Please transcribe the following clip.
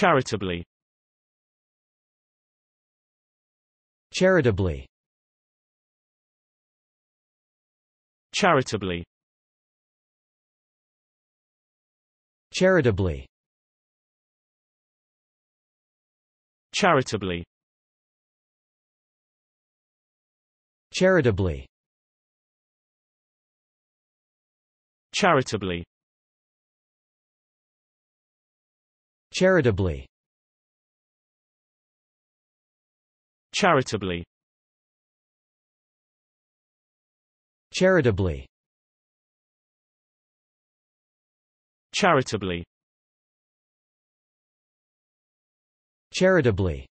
Charitably Charitably Charitably Charitably Charitably Charitably Charitably Charitably Charitably Charitably Charitably Charitably